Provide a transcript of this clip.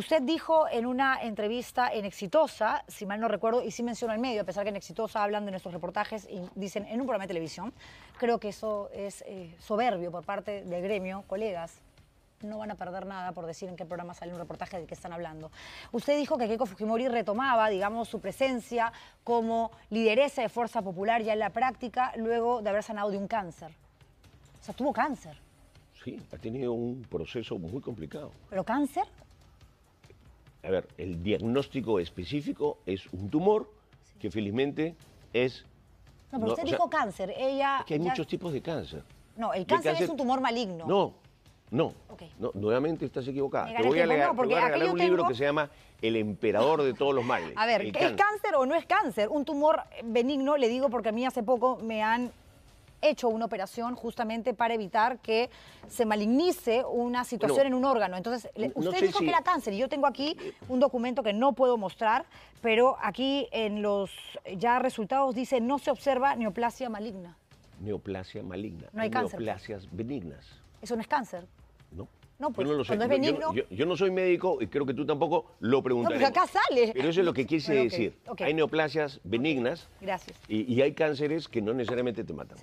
Usted dijo en una entrevista en Exitosa, si mal no recuerdo, y sí mencionó el medio, a pesar que en Exitosa hablan de nuestros reportajes y dicen en un programa de televisión, creo que eso es eh, soberbio por parte del gremio, colegas, no van a perder nada por decir en qué programa sale un reportaje de qué están hablando. Usted dijo que Keiko Fujimori retomaba, digamos, su presencia como lideresa de Fuerza Popular ya en la práctica luego de haber sanado de un cáncer. O sea, tuvo cáncer. Sí, ha tenido un proceso muy complicado. ¿Pero cáncer? a ver, el diagnóstico específico es un tumor que felizmente es... No, pero usted dijo cáncer, ella... Es que hay muchos tipos de cáncer. No, el cáncer, es un tumor maligno. No, no, no nuevamente estás equivocada. te voy a leer un libro que se llama El emperador de todos los males. a ver, ¿es cáncer o no es cáncer? Un tumor benigno, le digo porque a mí hace poco me han hecho una operación justamente para evitar que se malignice una situación en un órgano. Entonces, usted dijo que era cáncer y yo tengo aquí un documento que no puedo mostrar, pero aquí en los ya resultados dice no se observa neoplasia maligna. Neoplasia maligna. No hay, cáncer. Neoplasias benignas. Eso no es cáncer. No. No, pues, yo no es benigno... yo, no soy médico y creo que tú tampoco lo preguntas. pero acá sale. Pero eso es lo que quise decir. Hay neoplasias benignas. Gracias. Y, hay cánceres que no necesariamente te matan.